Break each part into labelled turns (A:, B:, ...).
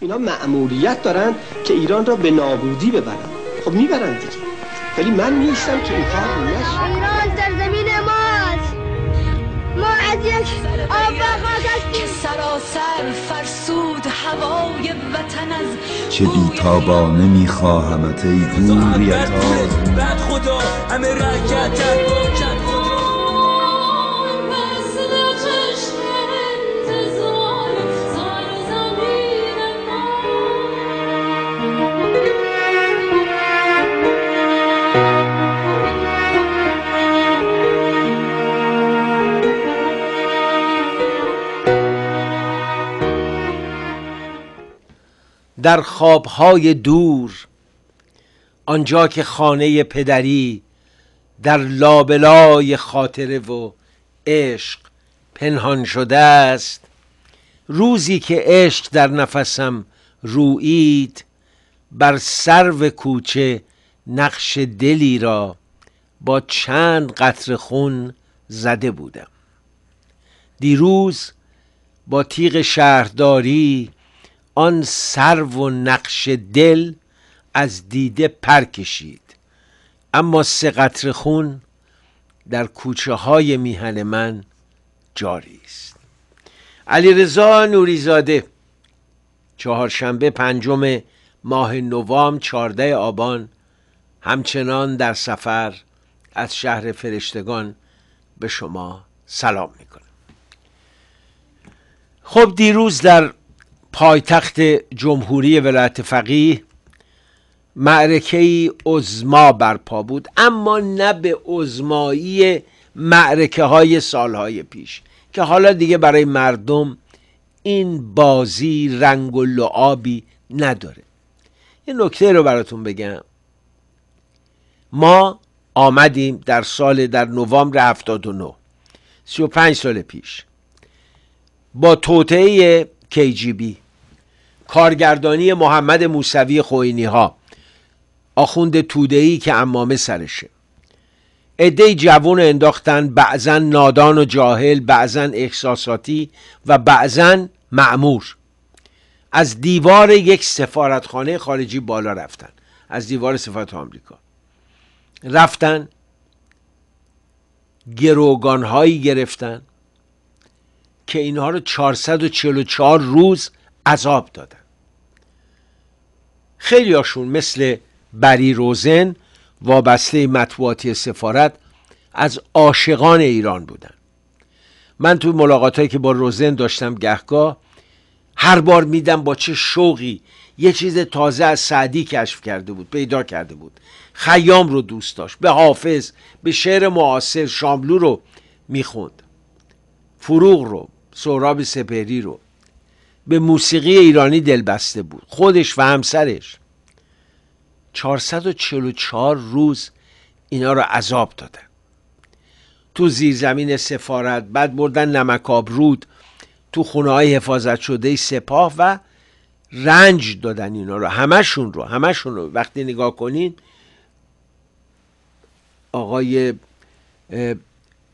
A: اینا معمولیت دارن که ایران را به نابودی ببرن خب میبرن دیگه ولی من نیستم که این کار نشه ایران زمین ماست ما از یک آب که سراسر فرسود هوای وطن از چه بیتابانه میخواهمت ای گوریت بعد خدا همه رکتت در خوابهای دور آنجا که خانه پدری در لابلای خاطره و عشق پنهان شده است روزی که عشق در نفسم رویید بر و کوچه نقش دلی را با چند قطر خون زده بودم دیروز با تیغ شهرداری آن سر و نقش دل از دیده پر کشید اما سه قطر خون در کوچه های میهن من جاری است علی علیرضا نوریزاده چهارشنبه پنجم ماه نوام چارده آبان همچنان در سفر از شهر فرشتگان به شما سلام میکنم خب دیروز در پایتخت جمهوری ولایت فقیه معرکه ازما برپا بود اما نه به عزمایی معرکه های سالهای پیش که حالا دیگه برای مردم این بازی رنگ و لعابی نداره یه نکته رو براتون بگم ما آمدیم در سال در نوامبر و 35 سال پیش با توطعه کیجیبی کارگردانی محمد موسوی خوینی ها آخوند تودهی که امامه سرشه اده جوون انداختن بعضا نادان و جاهل بعضا احساساتی و بعضا معمور از دیوار یک سفارتخانه خارجی بالا رفتن از دیوار سفارت آمریکا رفتن گروگان هایی گرفتن که اینها رو 444 روز عذاب دادن خیلی هاشون مثل بری روزن وابسته مطبوعاتی سفارت از عاشقان ایران بودن من توی ملاقاتهایی که با روزن داشتم گهگاه هر بار میدم با چه شوقی یه چیز تازه از سعدی کشف کرده بود پیدا کرده بود خیام رو دوست داشت به حافظ به شعر معاصر شاملو رو میخوند فروغ رو سهراب سپهری رو به موسیقی ایرانی دلبسته بود خودش و همسرش 444 روز اینا رو عذاب دادن تو زیرزمین سفارت بعد بردن نمکاب رود تو خونه های حفاظت شده سپاه و رنج دادن اینا رو همشون رو همشون رو وقتی نگاه کنین آقای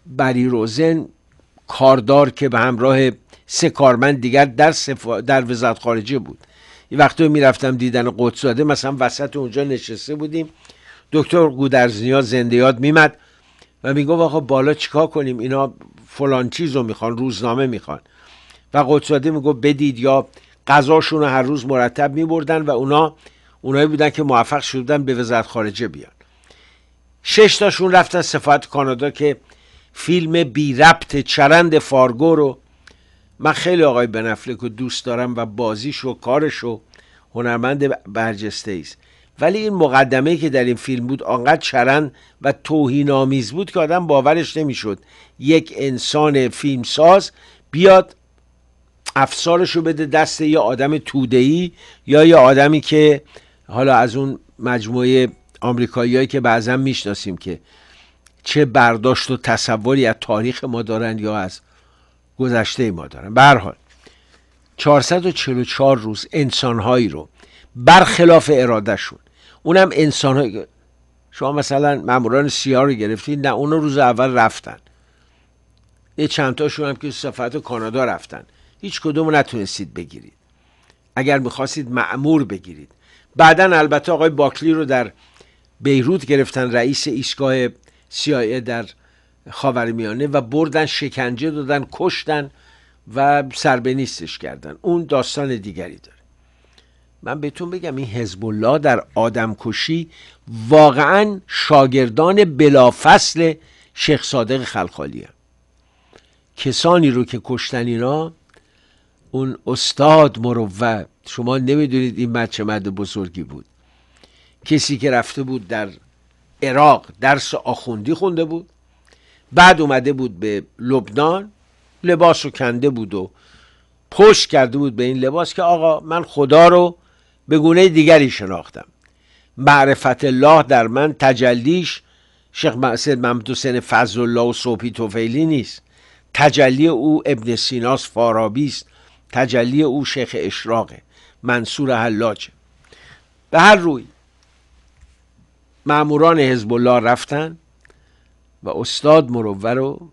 A: بری روزن کاردار که به همراه سه کارمند دیگر در, سفا... در وزارت خارجه بود یه وقتی میرفتم دیدن قدساده مثلا وسط اونجا نشسته بودیم دکتر گودرزنیا زنده یاد میمد و میگفت آقا بالا چیکار کنیم اینا فلان چیز رو میخوان روزنامه میخوان و قدساده میگفت بدید یا قضاشون رو هر روز مرتب میبردن و اونا اونایی بودن که موفق شدن به وزارت خارجه بیان شش تاشون رفتن سفارت کانادا که فیلم بی ربط چرند فارگو رو من خیلی آقای بنفلک رو دوست دارم و بازیش و کارش و هنرمند برجسته است ولی این مقدمه که در این فیلم بود آنقدر چرن و آمیز بود که آدم باورش نمیشد یک انسان فیلمساز بیاد افسارش رو بده دست یه آدم تودهی یا یه آدمی که حالا از اون مجموعه آمریکاییایی که بعضا میشناسیم که چه برداشت و تصوری از تاریخ ما دارند یا از گذشته ما دارن به حال 444 روز انسانهایی رو برخلاف ارادهشون اونم انسانهایی شما مثلا ماموران سیا رو گرفتید نه اون روز اول رفتن یه چندتاشون هم که سفارت کانادا رفتن هیچ کدوم نتونستید بگیرید اگر میخواستید معمور بگیرید بعدا البته آقای باکلی رو در بیروت گرفتن رئیس ایستگاه CIA در خاورمیانه و بردن شکنجه دادن کشتن و سربه نیستش کردن اون داستان دیگری داره من بهتون بگم این حزب الله در کشی واقعا شاگردان بلافصل شیخ صادق خلخالی هم. کسانی رو که کشتن اینا اون استاد و شما نمیدونید این مرد مد بزرگی بود کسی که رفته بود در عراق درس آخوندی خونده بود بعد اومده بود به لبنان لباس رو کنده بود و پشت کرده بود به این لباس که آقا من خدا رو به گونه دیگری شناختم معرفت الله در من تجلیش شیخ محسد محمد حسین فضل الله و صوفی توفیلی نیست تجلی او ابن سیناس فارابی است تجلی او شیخ اشراقه منصور حلاجه به هر روی معموران حزب الله رفتن و استاد مروه رو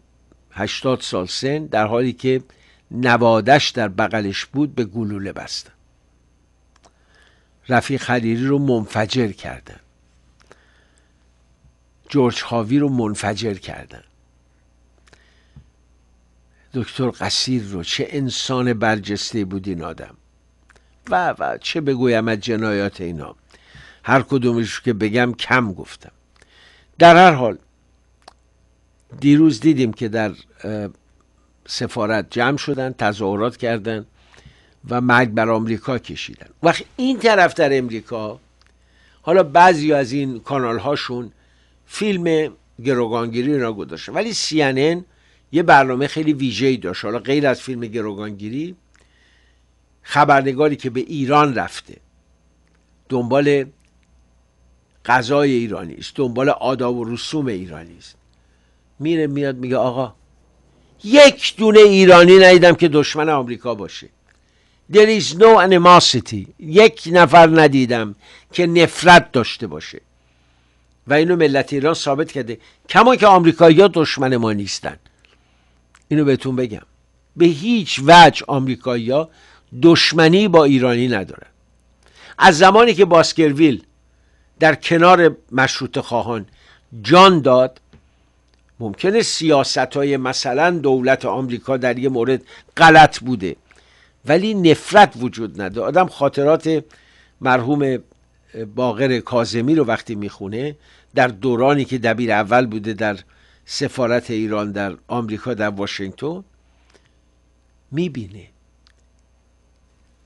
A: هشتاد سال سن در حالی که نوادش در بغلش بود به گلوله بستن رفیق خلیری رو منفجر کردن جورج خاوی رو منفجر کردن دکتر قصیر رو چه انسان برجسته بود این آدم و و چه بگویم از جنایات اینا هر کدومش که بگم کم گفتم در هر حال دیروز دیدیم که در سفارت جمع شدن تظاهرات کردن و مرگ بر آمریکا کشیدن وقت این طرف در امریکا حالا بعضی از این کانال هاشون فیلم گروگانگیری را گذاشتن ولی CNN یه برنامه خیلی ویژه‌ای داشت حالا غیر از فیلم گروگانگیری خبرنگاری که به ایران رفته دنبال غذای ایرانی است دنبال آداب و رسوم ایرانی است میره میاد میگه آقا یک دونه ایرانی ندیدم که دشمن آمریکا باشه There is no animosity یک نفر ندیدم که نفرت داشته باشه و اینو ملت ایران ثابت کرده کما که آمریکایی ها دشمن ما نیستن اینو بهتون بگم به هیچ وجه آمریکایی ها دشمنی با ایرانی نداره از زمانی که باسکرویل در کنار مشروط خواهان جان داد ممکنه سیاست های مثلا دولت آمریکا در یه مورد غلط بوده ولی نفرت وجود نده. آدم خاطرات مرحوم باقر کازمی رو وقتی میخونه در دورانی که دبیر اول بوده در سفارت ایران در آمریکا در واشنگتن میبینه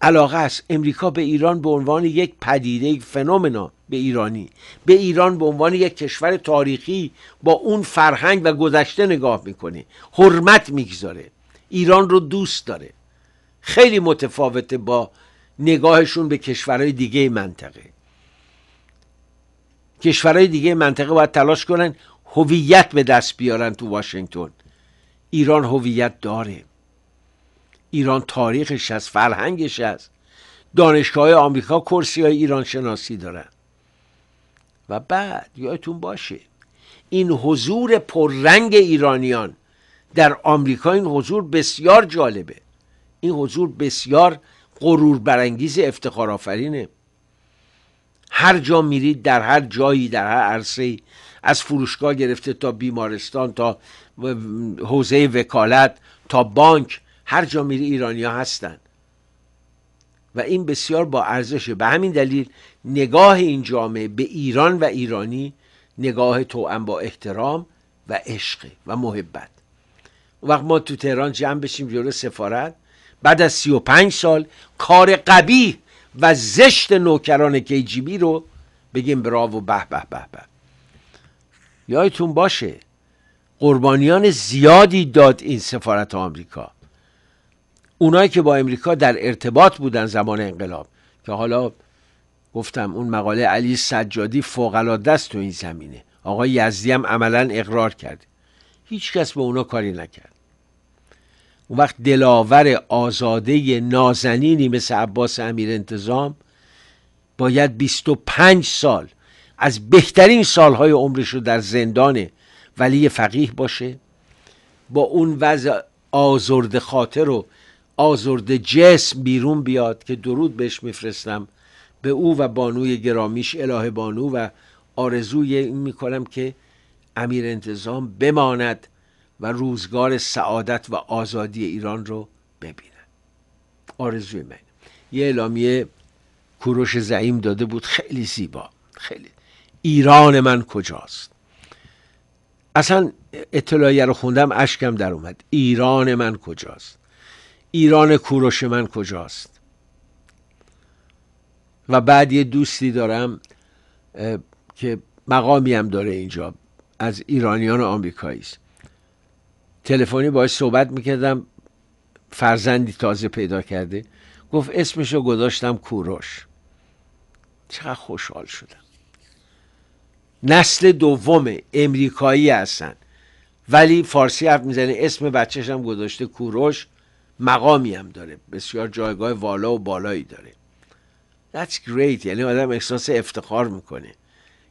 A: علاقه امریکا به ایران به عنوان یک پدیده یک فنومنا به ایرانی به ایران به عنوان یک کشور تاریخی با اون فرهنگ و گذشته نگاه میکنه حرمت میگذاره ایران رو دوست داره خیلی متفاوته با نگاهشون به کشورهای دیگه منطقه کشورهای دیگه منطقه باید تلاش کنن هویت به دست بیارن تو واشنگتن ایران هویت داره ایران تاریخش هست فرهنگش هست دانشگاه آمریکا کرسی های ایران شناسی دارن و بعد یادتون باشه این حضور پررنگ ایرانیان در آمریکا این حضور بسیار جالبه این حضور بسیار غرور برانگیز افتخار آفرینه هر جا میرید در هر جایی در هر عرصه از فروشگاه گرفته تا بیمارستان تا حوزه وکالت تا بانک هر جا میری ایرانیا هستن و این بسیار با ارزشه به همین دلیل نگاه این جامعه به ایران و ایرانی نگاه توأم با احترام و عشق و محبت وقت ما تو تهران جمع بشیم جلو سفارت بعد از 35 سال کار قبیح و زشت نوکران کیجیبی رو بگیم براو و به به به به یایتون باشه قربانیان زیادی داد این سفارت آمریکا اونایی که با امریکا در ارتباط بودن زمان انقلاب که حالا گفتم اون مقاله علی سجادی فوق العاده است تو این زمینه آقای یزدی هم عملا اقرار کرد هیچ کس به اونا کاری نکرد اون وقت دلاور آزاده نازنینی مثل عباس امیر انتظام باید 25 سال از بهترین سالهای عمرش رو در زندان ولی فقیه باشه با اون وضع آزرد خاطر و آزرده جسم بیرون بیاد که درود بهش میفرستم به او و بانوی گرامیش اله بانو و آرزوی این میکنم که امیر انتظام بماند و روزگار سعادت و آزادی ایران رو ببیند آرزوی من یه اعلامیه کوروش زعیم داده بود خیلی زیبا خیلی ایران من کجاست اصلا اطلاعیه رو خوندم اشکم در اومد ایران من کجاست ایران کوروش من کجاست و بعد یه دوستی دارم که مقامی هم داره اینجا از ایرانیان آمریکایی است تلفنی باش صحبت میکردم فرزندی تازه پیدا کرده گفت اسمش رو گذاشتم کوروش چقدر خوشحال شدم نسل دوم امریکایی هستن ولی فارسی حرف میزنه اسم بچهشم گذاشته کوروش مقامی هم داره بسیار جایگاه والا و بالایی داره That's great یعنی آدم احساس افتخار میکنه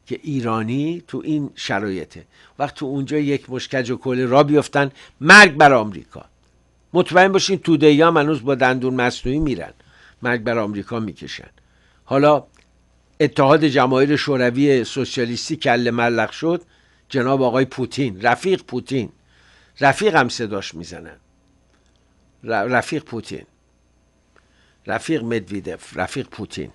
A: که ایرانی تو این شرایطه وقت تو اونجا یک مشکج و کل را بیفتن مرگ بر آمریکا مطمئن باشین تو هم منوز با دندون مصنوعی میرن مرگ بر آمریکا میکشن حالا اتحاد جماهیر شوروی سوسیالیستی کل ملق شد جناب آقای پوتین رفیق پوتین رفیق هم صداش میزنن رفیق پوتین رفیق مدویدف رفیق پوتین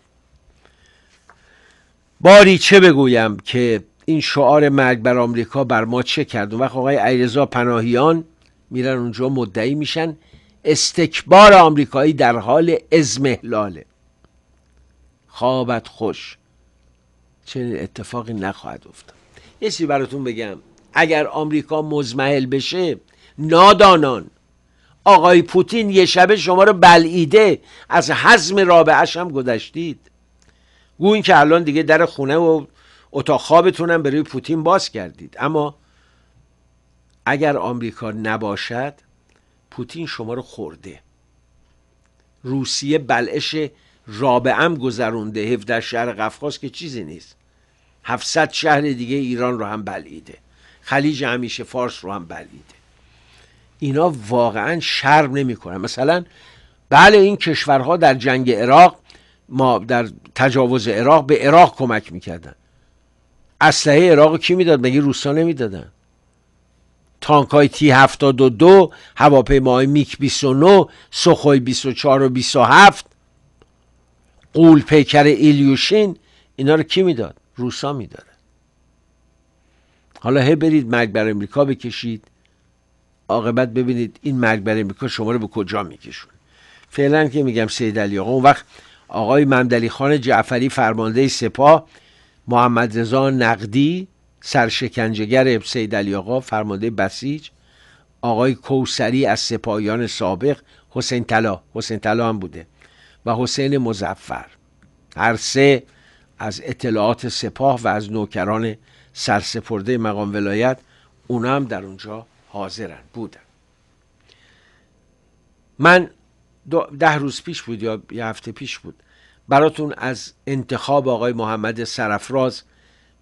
A: باری چه بگویم که این شعار مرگ بر آمریکا بر ما چه کرد اون وقت آقای ایرزا پناهیان میرن اونجا مدعی میشن استکبار آمریکایی در حال ازمهلاله خوابت خوش چنین اتفاقی نخواهد افتاد یه چیزی براتون بگم اگر آمریکا مزمحل بشه نادانان آقای پوتین یه شبه شما رو بلعیده از حزم رابعش هم گذشتید گوین که الان دیگه در خونه و اتاق خوابتون هم برای پوتین باز کردید اما اگر آمریکا نباشد پوتین شما رو خورده روسیه بلعش رابعم گذرونده 17 شهر قفقاز که چیزی نیست 700 شهر دیگه ایران رو هم بلعیده خلیج همیشه فارس رو هم بلعیده اینا واقعا شرم نمیکنن مثلا بله این کشورها در جنگ عراق ما در تجاوز عراق به عراق کمک میکردن اسلحه عراق کی میداد مگه روسا نمیدادن تانک های تی 72 هواپیماهای میک 29 سخوی 24 و 27 قول پیکر ایلیوشین اینا رو کی میداد روسا میداد حالا هی برید مرگ بر امریکا بکشید عاقبت ببینید این مرگ بر امریکا شما رو به کجا میکشون فعلا که میگم سید علی آقا اون وقت آقای ممدلی خان جعفری فرمانده سپاه محمد رضا نقدی سرشکنجگر سید علی آقا فرمانده بسیج آقای کوسری از سپاهیان سابق حسین طلا حسین طلا هم بوده و حسین مزفر هر سه از اطلاعات سپاه و از نوکران سرسپرده مقام ولایت اونا هم در اونجا حاضرن بودن من ده روز پیش بود یا یه هفته پیش بود براتون از انتخاب آقای محمد سرفراز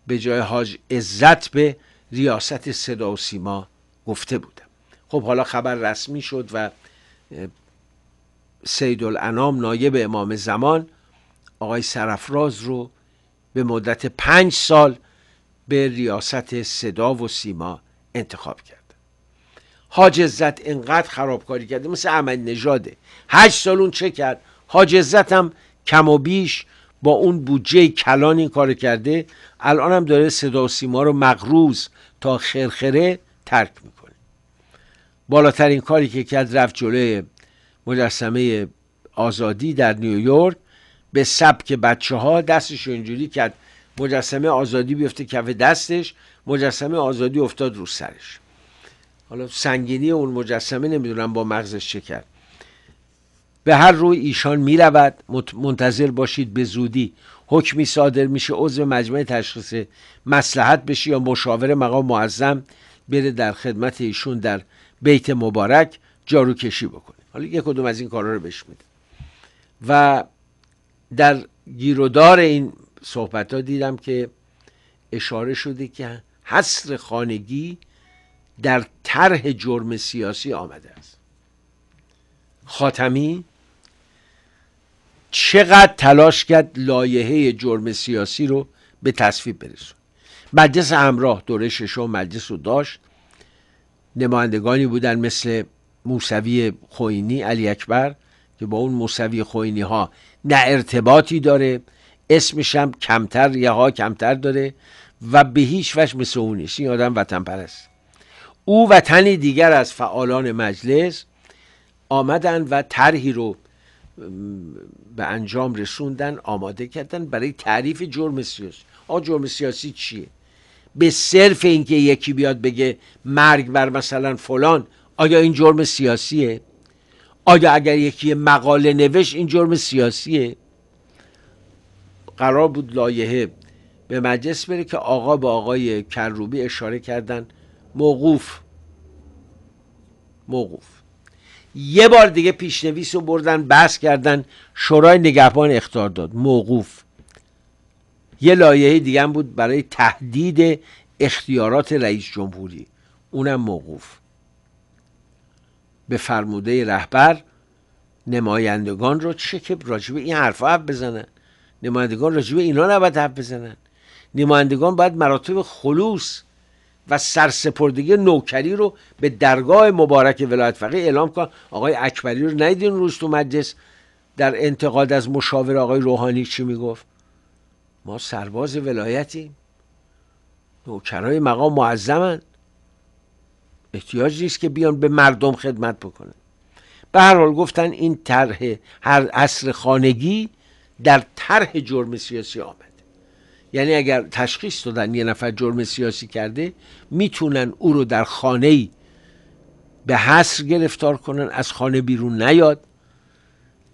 A: به جای حاج عزت به ریاست صدا و سیما گفته بودم خب حالا خبر رسمی شد و سید الانام نایب امام زمان آقای سرفراز رو به مدت پنج سال به ریاست صدا و سیما انتخاب کرد حاج عزت انقدر خرابکاری کرده مثل عمل نژاده هشت سال اون چه کرد حاج هم کم و بیش با اون بودجه کلان این کار کرده الان هم داره صدا و سیما رو مغروز تا خرخره ترک میکنه بالاترین کاری که کرد رفت جلوی مجسمه آزادی در نیویورک به سبک بچه ها دستش رو اینجوری کرد مجسمه آزادی بیفته کف دستش مجسمه آزادی افتاد رو سرش حالا سنگینی اون مجسمه نمیدونم با مغزش چه کرد به هر روی ایشان می منتظر باشید به زودی حکمی صادر میشه عضو مجمع تشخیص مسلحت بشی یا مشاور مقام معظم بره در خدمت ایشون در بیت مبارک جارو کشی بکنه حالا یک کدوم از این کارا رو بهش میده و در گیرودار این صحبت ها دیدم که اشاره شده که حصر خانگی در طرح جرم سیاسی آمده است خاتمی چقدر تلاش کرد لایحه جرم سیاسی رو به تصویب برسون مجلس امراه دوره ششم مجلس رو داشت نمایندگانی بودن مثل موسوی خوینی علی اکبر که با اون موسوی خوینی ها نه ارتباطی داره اسمش هم کمتر یه ها کمتر داره و به هیچ وش مثل اون این آدم وطن پرست او و تنی دیگر از فعالان مجلس آمدن و طرحی رو به انجام رسوندن آماده کردن برای تعریف جرم سیاسی آ جرم سیاسی چیه به صرف اینکه یکی بیاد بگه مرگ بر مثلا فلان آیا این جرم سیاسیه آیا اگر یکی مقاله نوشت این جرم سیاسیه قرار بود لایحه به مجلس بره که آقا به آقای کروبی اشاره کردند. موقوف موقوف یه بار دیگه پیشنویس رو بردن بحث کردن شورای نگهبان اختار داد موقوف یه لایه دیگه هم بود برای تهدید اختیارات رئیس جمهوری اونم موقوف به فرموده رهبر نمایندگان رو چه که راجب این حرفا حرف بزنن نمایندگان راجب اینا نباید حرف بزنن نمایندگان باید مراتب خلوص و سرسپردگی نوکری رو به درگاه مبارک ولایت فقیه اعلام کن آقای اکبری رو ندیدین روز تو مجلس در انتقاد از مشاور آقای روحانی چی میگفت ما سرباز ولایتیم نوکرای مقام معظمن احتیاج نیست که بیان به مردم خدمت بکنن به هر حال گفتن این طرح هر عصر خانگی در طرح جرم سیاسی آمد یعنی اگر تشخیص دادن یه نفر جرم سیاسی کرده میتونن او رو در خانه ای به حصر گرفتار کنن از خانه بیرون نیاد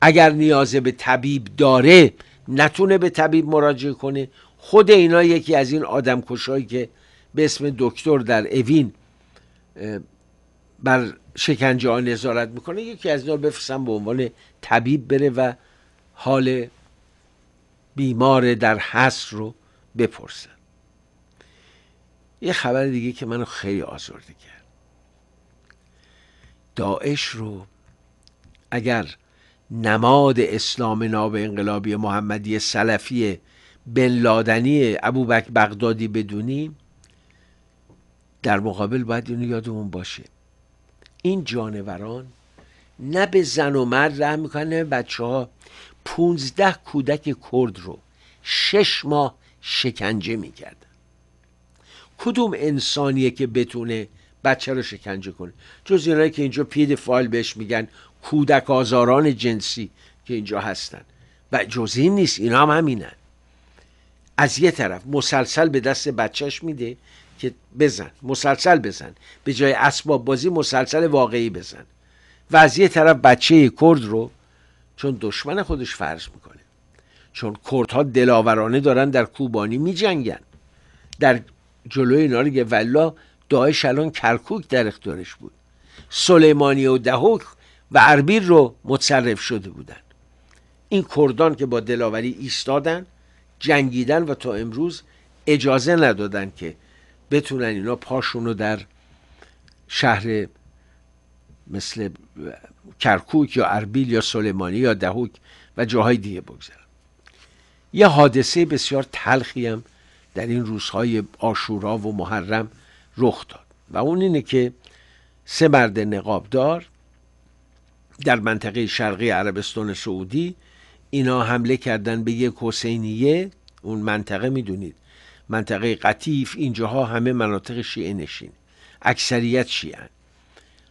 A: اگر نیاز به طبیب داره نتونه به طبیب مراجعه کنه خود اینا یکی از این آدم کشایی که به اسم دکتر در اوین بر شکنجه ها نظارت میکنه یکی از اینا رو بفرستن به عنوان طبیب بره و حال بیمار در حصر رو بپرسن یه خبر دیگه که منو خیلی آزرده کرد داعش رو اگر نماد اسلام ناب انقلابی محمدی سلفی بن لادنی ابوبکر بغدادی بدونیم در مقابل باید اینو یادمون باشه این جانوران نه به زن و مرد رحم میکنن نه به بچه ها پونزده کودک کرد رو شش ماه شکنجه میکردن کدوم انسانیه که بتونه بچه رو شکنجه کنه جز اینایی که اینجا پید فایل بهش میگن کودک آزاران جنسی که اینجا هستن و جز این نیست اینا هم همینن از یه طرف مسلسل به دست بچهش میده که بزن مسلسل بزن به جای اسباب بازی مسلسل واقعی بزن و از یه طرف بچه کرد رو چون دشمن خودش فرض میکنه چون کردها دلاورانه دارن در کوبانی جنگن در جلوی اینا رو ولا داعش الان کرکوک در اختیارش بود سلیمانی و دهوک و اربیل رو متصرف شده بودن این کردان که با دلاوری ایستادن جنگیدن و تا امروز اجازه ندادن که بتونن اینا پاشون رو در شهر مثل کرکوک یا اربیل یا سلیمانی یا دهوک و جاهای دیگه بگذارن یه حادثه بسیار تلخی هم در این روزهای آشورا و محرم رخ داد و اون اینه که سه مرد نقابدار در منطقه شرقی عربستان سعودی اینا حمله کردن به یک حسینیه اون منطقه میدونید منطقه قطیف اینجاها همه مناطق شیعه نشین اکثریت شیعه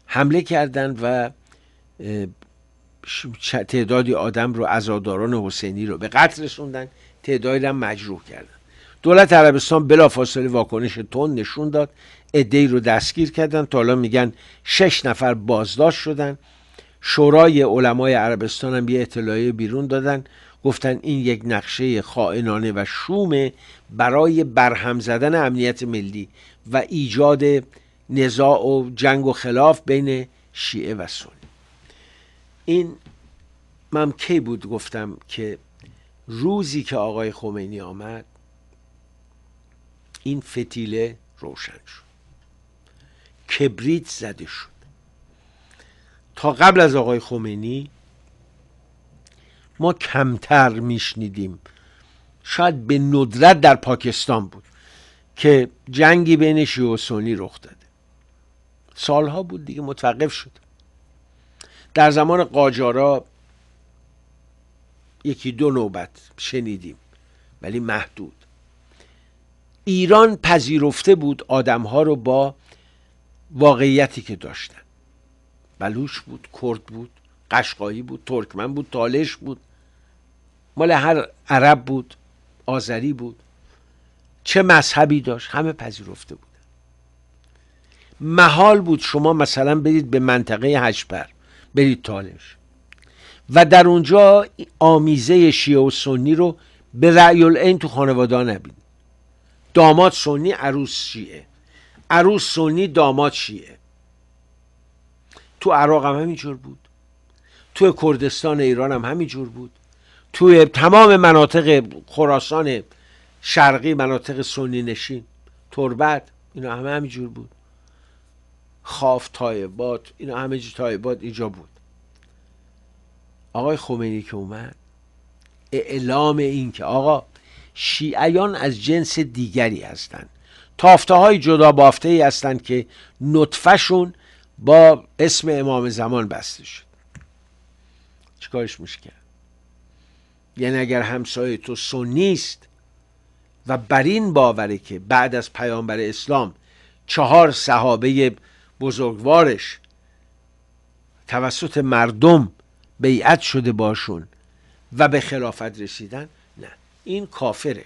A: حمله کردن و تعدادی آدم رو ازاداران حسینی رو به قتل رسوندن تعدادی هم مجروح کردن دولت عربستان بلافاصله واکنش تون نشون داد عدهای رو دستگیر کردن تا حالا میگن شش نفر بازداشت شدن شورای علمای عربستان هم یه اطلاعیه بیرون دادن گفتن این یک نقشه خائنانه و شومه برای برهم زدن امنیت ملی و ایجاد نزاع و جنگ و خلاف بین شیعه و سنی این من کی بود گفتم که روزی که آقای خمینی آمد این فتیله روشن شد کبریت زده شد تا قبل از آقای خمینی ما کمتر میشنیدیم شاید به ندرت در پاکستان بود که جنگی بین شیعه و سنی رخ داده سالها بود دیگه متوقف شد در زمان قاجارا یکی دو نوبت شنیدیم ولی محدود ایران پذیرفته بود آدمها رو با واقعیتی که داشتن بلوش بود کرد بود قشقایی بود ترکمن بود تالش بود مال هر عرب بود آذری بود چه مذهبی داشت همه پذیرفته بود محال بود شما مثلا برید به منطقه هشپر برید تالش و در اونجا آمیزه شیعه و سنی رو به رأی العین تو خانواده نبینید داماد سنی عروس شیعه عروس سنی داماد شیعه تو عراق هم همینجور بود تو کردستان ایران هم همینجور بود تو تمام مناطق خراسان شرقی مناطق سنی نشین تربت اینا همه همینجور بود خاف باد این همه تای باد اینجا بود آقای خمینی که اومد اعلام این که آقا شیعیان از جنس دیگری هستند تافته های جدا بافته ای هستند که نطفهشون با اسم امام زمان بسته شد چیکارش میشه کرد یعنی اگر همسایه تو سنیست و بر این باوره که بعد از پیامبر اسلام چهار صحابه بزرگوارش توسط مردم بیعت شده باشون و به خلافت رسیدن نه این کافره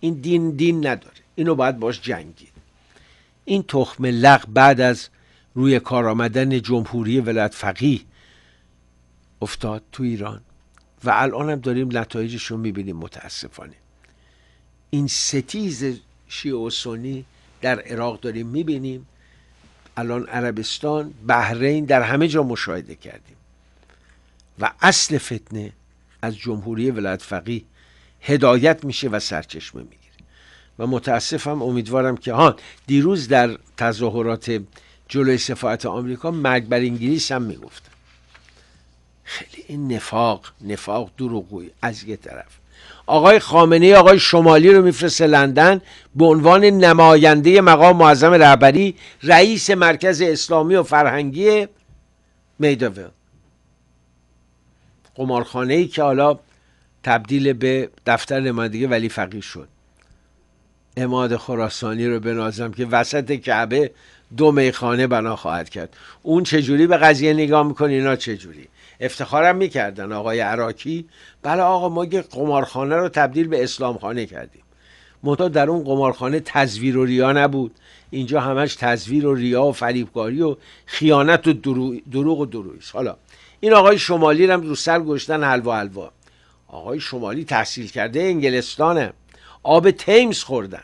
A: این دین دین نداره اینو باید باش جنگید این تخم لغ بعد از روی کار آمدن جمهوری ولایت فقیه افتاد تو ایران و الان هم داریم نتایجش رو میبینیم متاسفانه این ستیز شیعه و سنی در عراق داریم میبینیم الان عربستان بحرین در همه جا مشاهده کردیم و اصل فتنه از جمهوری ولایت فقیه هدایت میشه و سرچشمه میگیره و متاسفم امیدوارم که ها دیروز در تظاهرات جلوی سفارت آمریکا مرگ بر انگلیس هم میگفتن خیلی این نفاق نفاق دروغوی از یه طرف آقای خامنه آقای شمالی رو میفرسته لندن به عنوان نماینده مقام معظم رهبری رئیس مرکز اسلامی و فرهنگی میدوه قمارخانه ای که حالا تبدیل به دفتر نمایندگی ولی فقیر شد اماد خراسانی رو بنازم که وسط کعبه دو میخانه بنا خواهد کرد اون چجوری به قضیه نگاه میکنه اینا چجوری افتخارم میکردن آقای عراقی بله آقا ما یه قمارخانه رو تبدیل به اسلامخانه کردیم منتها در اون قمارخانه تزویر و ریا نبود اینجا همش تزویر و ریا و فریبکاری و خیانت و دروغ و درویش حالا این آقای شمالی هم رو سر گشتن حلوا حلوا آقای شمالی تحصیل کرده انگلستانه آب تیمز خوردن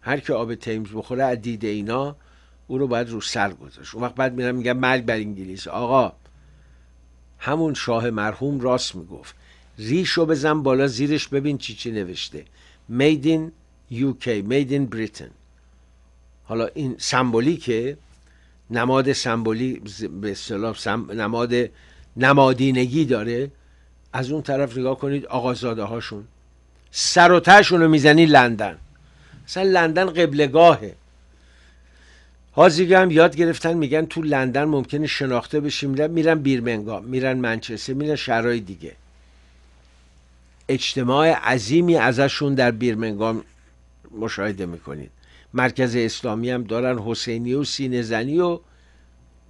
A: هر که آب تیمز بخوره از دید اینا او رو باید رو سر گذاشت اون وقت بعد میرم میگم مرگ بر انگلیس آقا همون شاه مرحوم راست میگفت ریشو بزن بالا زیرش ببین چی چی نوشته made in UK made in Britain حالا این سمبولیکه نماد سمبولی به اصطلاح نماد نمادینگی داره از اون طرف نگاه کنید آقازاده هاشون سر و رو میزنی لندن مثلا لندن قبلگاهه حاضیگه هم یاد گرفتن میگن تو لندن ممکنه شناخته بشیم میرن, میرن بیرمنگام میرن منچستر میرن شهرهای دیگه اجتماع عظیمی ازشون در بیرمنگام مشاهده میکنید مرکز اسلامی هم دارن حسینی و سینه زنی و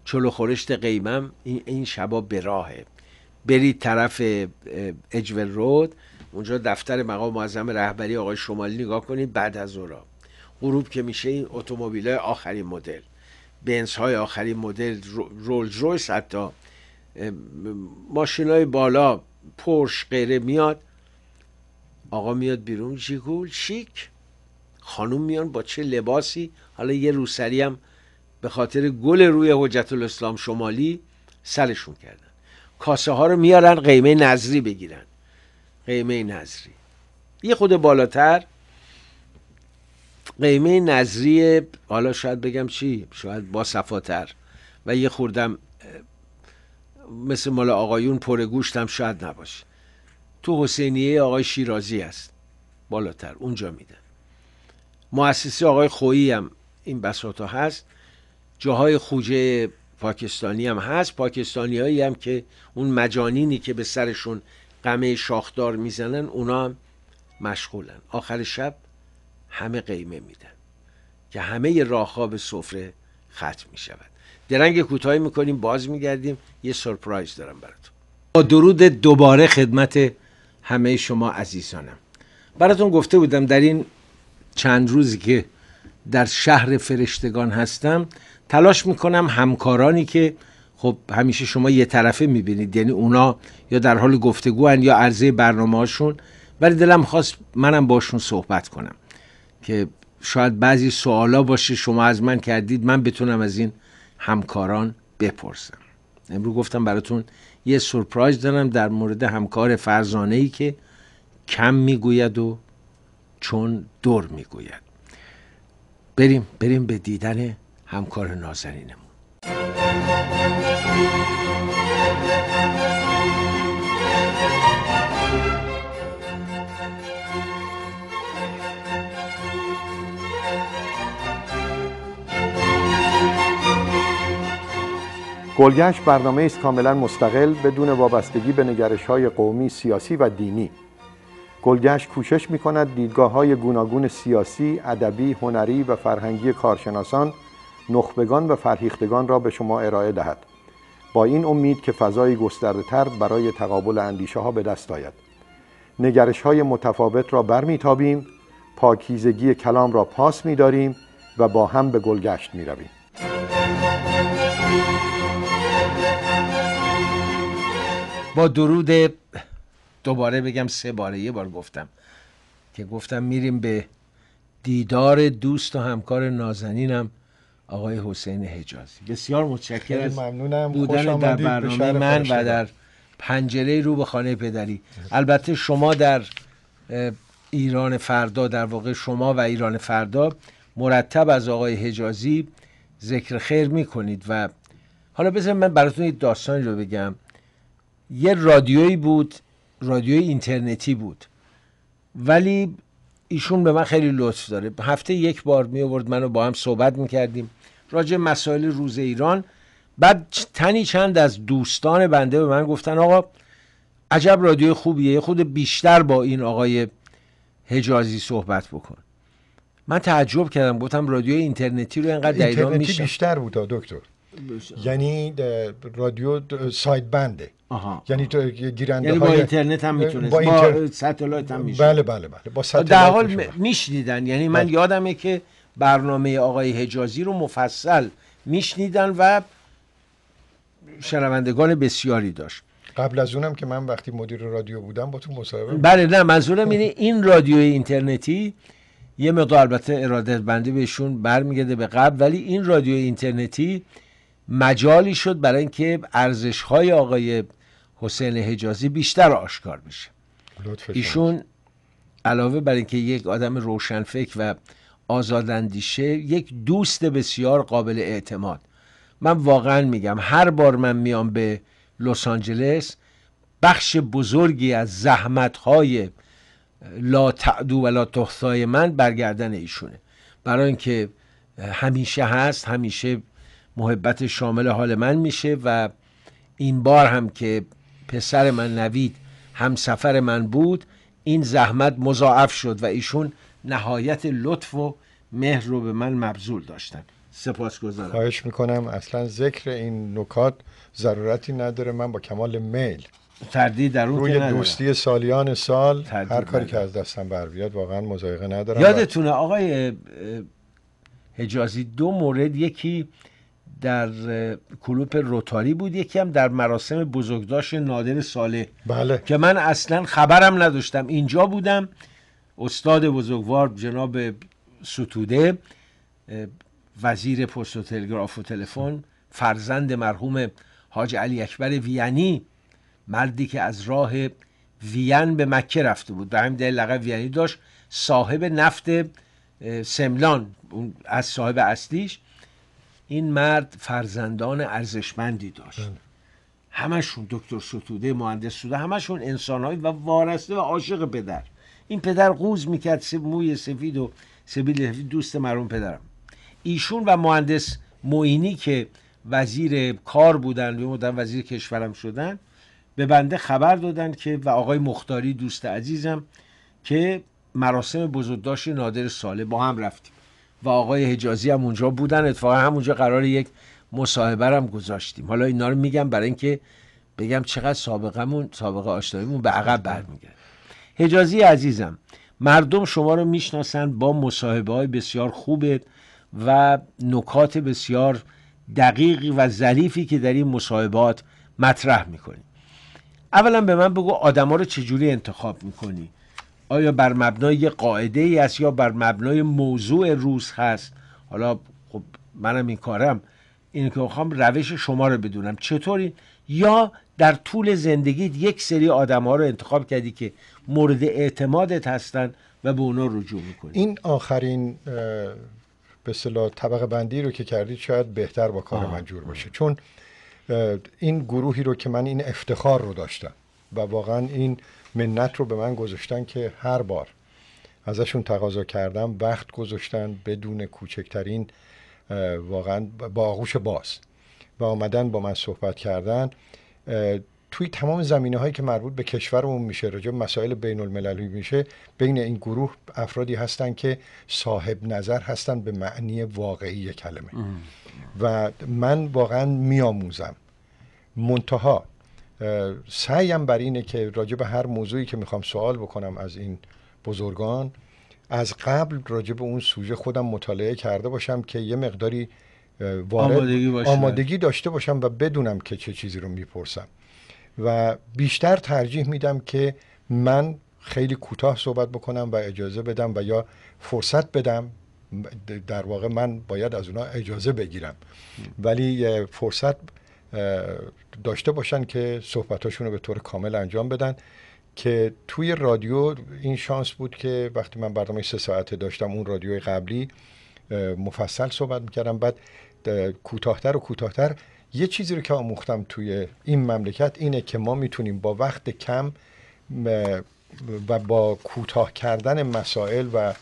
A: چلو خورشت قیمم این, این شبا به راهه برید طرف اجول رود اونجا دفتر مقام معظم رهبری آقای شمالی نگاه کنید بعد از اورا غروب که میشه این اتومبیل آخرین مدل بنز های آخرین مدل رولز رویس حتی ماشین های بالا پرش غیره میاد آقا میاد بیرون جیگول شیک خانوم میان با چه لباسی حالا یه روسری هم به خاطر گل روی حجت الاسلام شمالی سرشون کردن کاسه ها رو میارن قیمه نظری بگیرن قیمه نظری یه خود بالاتر قیمه نظری حالا شاید بگم چی شاید با صفاتر و یه خوردم مثل مال آقایون پر گوشتم شاید نباشه تو حسینیه آقای شیرازی است بالاتر اونجا میدن مؤسسه آقای خویی هم این بساطا هست جاهای خوجه پاکستانی هم هست پاکستانی هایی هم که اون مجانینی که به سرشون قمه شاخدار میزنن اونا هم مشغولن آخر شب همه قیمه میدن که همه به سفره ختم شود درنگ کوتاهی کنیم باز میگردیم یه سرپرایز دارم براتون با درود دوباره خدمت همه شما عزیزانم براتون گفته بودم در این چند روزی که در شهر فرشتگان هستم تلاش میکنم همکارانی که خب همیشه شما یه طرفه میبینید یعنی اونا یا در حال گفتگو یا عرضه برنامه هاشون ولی دلم خواست منم باشون صحبت کنم که شاید بعضی سوالا باشه شما از من کردید من بتونم از این همکاران بپرسم امروز گفتم براتون یه سورپرایز دارم در مورد همکار فرزانه ای که کم میگوید و چون دور میگوید بریم بریم به دیدن همکار نازنینمون
B: گلگشت برنامه است کاملا مستقل بدون وابستگی به نگرش های قومی، سیاسی و دینی. گلگشت کوشش می کند دیدگاه های گوناگون سیاسی، ادبی، هنری و فرهنگی کارشناسان، نخبگان و فرهیختگان را به شما ارائه دهد. با این امید که فضای گسترده تر برای تقابل اندیشه ها به دست آید. نگرش های متفاوت را برمیتابیم، پاکیزگی کلام را پاس می داریم و با هم به گلگشت می رویم. با درود دوباره
A: بگم سه باره یه بار گفتم که گفتم میریم به دیدار دوست و همکار نازنینم آقای حسین حجازی بسیار متشکرم ممنونم.
B: بودن در برنامه من و در
A: پنجره رو به خانه پدری البته شما در ایران فردا در واقع شما و ایران فردا مرتب از آقای حجازی ذکر خیر میکنید و حالا بذار من براتون یه داستانی رو بگم یه رادیویی بود رادیوی اینترنتی بود ولی ایشون به من خیلی لطف داره هفته یک بار می آورد منو با هم صحبت میکردیم راجع مسائل روز ایران بعد تنی چند از دوستان بنده به من گفتن آقا عجب رادیو خوبیه خود بیشتر با این آقای حجازی صحبت بکن من تعجب کردم گفتم رادیو اینترنتی رو اینقدر در ایران بیشتر
B: بود دکتر یعنی رادیو ساید بنده یعنی تو گیرنده یعنی با اینترنت هم میتونست با,
A: اینتر... با هم میشه بله بله بله با در حال میشنیدن یعنی من بله. یادمه که برنامه آقای حجازی رو مفصل میشنیدن و شنوندگان بسیاری داشت
B: قبل از اونم که من وقتی مدیر رادیو بودم با تو مصاحبه بله نه
A: منظورم اینه این رادیو اینترنتی یه مقدار البته ارادت بنده بهشون برمیگرده به قبل ولی این رادیو اینترنتی مجالی شد برای اینکه ارزش های آقای حسین حجازی بیشتر آشکار بشه ایشون علاوه بر اینکه یک آدم روشنفکر و آزاداندیشه یک دوست بسیار قابل اعتماد من واقعا میگم هر بار من میام به لس آنجلس بخش بزرگی از زحمت های لا تعدو و لا تحصای من برگردن ایشونه برای اینکه همیشه هست همیشه محبت شامل حال من میشه و این بار هم که پسر من نوید هم سفر من بود این زحمت مضاعف شد و ایشون نهایت لطف و
B: مهر رو به من مبذول داشتن سپاسگزارم خواهش میکنم اصلا ذکر این نکات ضرورتی نداره من با کمال میل تردید در اون روی دوستی سالیان سال هر کاری که از دستم بر بیاد واقعا مزایقه ندارم
A: یادتونه آقای حجازی دو مورد یکی در کلوپ روتاری بود یکی هم در مراسم بزرگداشت نادر ساله بله. که من اصلا خبرم نداشتم اینجا بودم استاد بزرگوار جناب ستوده وزیر پست و تلگراف و تلفن فرزند مرحوم حاج علی اکبر ویانی مردی که از راه وین به مکه رفته بود به همین دلیل لقب ویانی داشت صاحب نفت سملان از صاحب اصلیش این مرد فرزندان ارزشمندی داشت بله. همشون دکتر ستوده مهندس سوده همشون انسانهایی و وارسته و عاشق پدر این پدر قوز میکرد موی سفید و سبیل سفید دوست مرون پدرم ایشون و مهندس معینی که وزیر کار بودن و وزیر کشورم شدن به بنده خبر دادن که و آقای مختاری دوست عزیزم که مراسم بزرگداشت نادر ساله با هم رفتیم و آقای حجازی هم اونجا بودن اتفاقا همونجا قرار یک مصاحبه هم گذاشتیم حالا اینا رو میگم برای اینکه بگم چقدر سابقمون سابقه آشناییمون به عقب برمیگرده حجازی عزیزم مردم شما رو میشناسند با مصاحبه های بسیار خوبت و نکات بسیار دقیقی و ظریفی که در این مصاحبات مطرح میکنی اولا به من بگو آدما رو چجوری انتخاب میکنی آیا بر مبنای قاعده ای است یا بر مبنای موضوع روز هست حالا خب منم این کارم اینه که میخوام روش شما رو بدونم چطوری یا در طول زندگیت یک سری آدم ها رو انتخاب کردی که
B: مورد اعتمادت هستن و به اونا رجوع میکنی این آخرین به صلاح طبقه بندی رو که کردید شاید بهتر با کار من جور باشه چون این گروهی رو که من این افتخار رو داشتم و واقعا این منت رو به من گذاشتن که هر بار ازشون تقاضا کردم وقت گذاشتن بدون کوچکترین واقعا با آغوش باز و آمدن با من صحبت کردن توی تمام زمینه هایی که مربوط به کشورمون میشه راجع مسائل بین المللی میشه بین این گروه افرادی هستن که صاحب نظر هستن به معنی واقعی کلمه و من واقعا میآموزم منتها سعیم بر اینه که راجع به هر موضوعی که میخوام سوال بکنم از این بزرگان از قبل راجع به اون سوژه خودم مطالعه کرده باشم که یه مقداری آمادگی, آمادگی داشته باشم و بدونم که چه چیزی رو میپرسم و بیشتر ترجیح میدم که من خیلی کوتاه صحبت بکنم و اجازه بدم و یا فرصت بدم در واقع من باید از اونا اجازه بگیرم ولی فرصت داشته باشن که صحبتاشون رو به طور کامل انجام بدن که توی رادیو این شانس بود که وقتی من برنامه سه ساعته داشتم اون رادیوی قبلی مفصل صحبت میکردم بعد کوتاهتر و کوتاهتر یه چیزی رو که آموختم توی این مملکت اینه که ما میتونیم با وقت کم و با کوتاه کردن مسائل و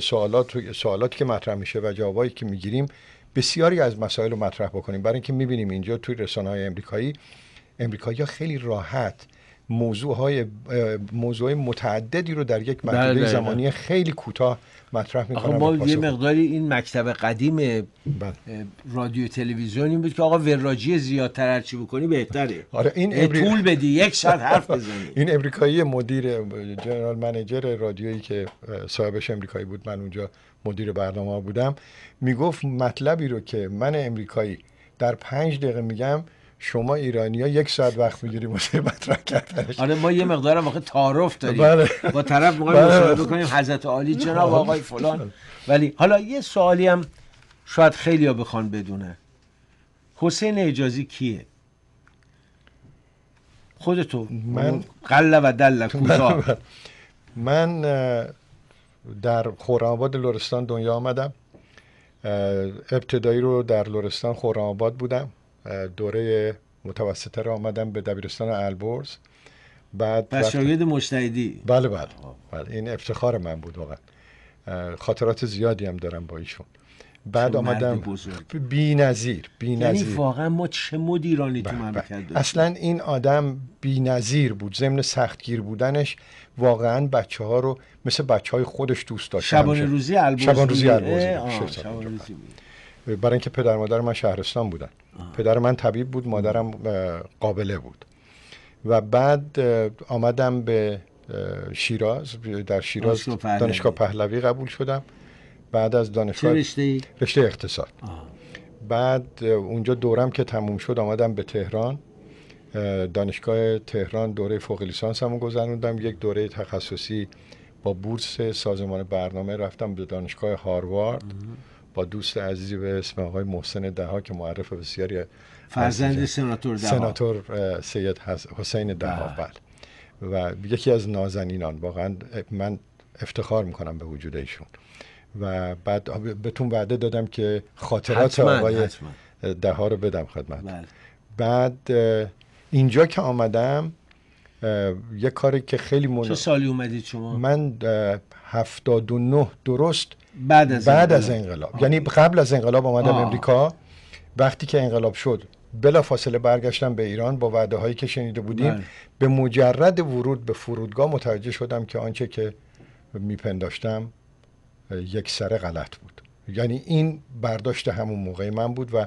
B: سوالات سوالاتی که مطرح میشه و جوابایی که میگیریم بسیاری از مسائل رو مطرح بکنیم برای اینکه میبینیم اینجا توی رسانه های امریکایی امریکایی ها خیلی راحت موضوع های موضوع متعددی رو در یک بله، مدت بله، زمانی بله. خیلی کوتاه مطرح میکنن ما یه مقداری
A: این مکتب قدیم رادیو تلویزیونی بود که آقا وراجی زیادتر چی بکنی بهتره آره این طول بدی یک ساعت حرف بزنی
B: این امریکایی مدیر جنرال منیجر رادیویی که صاحبش امریکایی بود من اونجا مدیر برنامه بودم میگفت مطلبی رو که من امریکایی در پنج دقیقه میگم شما ایرانی ها یک ساعت وقت میگیری صحبت مطرح
A: کردنش آره ما یه مقدارم واقع تعارف داریم بله. با طرف موقع بله. مصاحبه کنیم حضرت عالی جناب خب. آقای فلان ولی حالا یه سوالی هم شاید خیلی ها بخوان بدونه حسین اجازی کیه
B: خودتو من قله و دل من در آباد لورستان دنیا آمدم ابتدایی رو در لرستان آباد بودم دوره متوسطه رو آمدم به دبیرستان البرز بعد شاید شاگرد بله،, بله بله این افتخار من بود واقعا خاطرات زیادی هم دارم با ایشون بعد آمدم بی نظیر یعنی واقعا ما چه مدیرانی
A: تو مملکت بله، بله. اصلا
B: این آدم بی نظیر بود ضمن سختگیر بودنش واقعا بچه ها رو مثل بچه های خودش دوست داشت شبان روزی البوز شبان روزی برای اینکه پدر مادر من شهرستان بودن پدر من طبیب بود مادرم قابله بود و بعد آمدم به شیراز در شیراز دانشگاه پهلوی قبول شدم بعد از دانشگاه رشته رشته اقتصاد بعد اونجا دورم که تموم شد آمدم به تهران دانشگاه تهران دوره فوق لیسانس هم گذروندم یک دوره تخصصی با بورس سازمان برنامه رفتم به دانشگاه هاروارد با دوست عزیزی به اسم آقای محسن دها که معرف بسیاری فرزند سناتور دها سناتور سید حسین دها بعد بله. بله. و یکی از نازنینان واقعا من افتخار میکنم به وجود ایشون و بعد بهتون وعده دادم که خاطرات حتماً، آقای حتماً. رو بدم خدمت بله. بعد اینجا که آمدم یه کاری که خیلی من... چه سالی اومدید شما؟ من هفتاد نه درست بعد از بعد انقلاب, از انقلاب. یعنی قبل از انقلاب آمدم امریکا وقتی که انقلاب شد بلا فاصله برگشتم به ایران با وعده هایی که شنیده بودیم بله. به مجرد ورود به فرودگاه متوجه شدم که آنچه که میپنداشتم یک سره غلط بود یعنی این برداشت همون موقع من بود و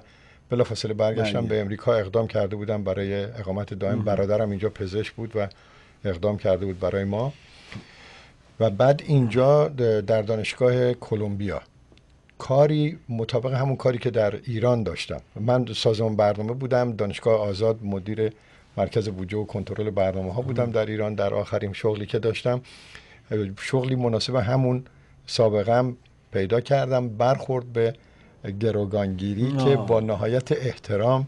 B: بلافاصله برگشتم بله. به امریکا اقدام کرده بودم برای اقامت دائم برادرم اینجا پزشک بود و اقدام کرده بود برای ما و بعد اینجا در دانشگاه کلمبیا کاری مطابق همون کاری که در ایران داشتم من سازمان برنامه بودم دانشگاه آزاد مدیر مرکز بودجه و کنترل برنامه ها بودم در ایران در آخرین شغلی که داشتم شغلی مناسب همون سابقم پیدا کردم برخورد به گروگانگیری آه. که با نهایت احترام